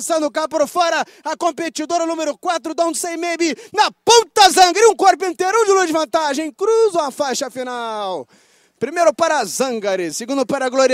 passando cá por fora. A competidora número 4, Down Say Maybe, na ponta Zangri. Um corpo inteiro de luz de vantagem. Cruzam a faixa final. Primeiro para Zangari, segundo para Glória.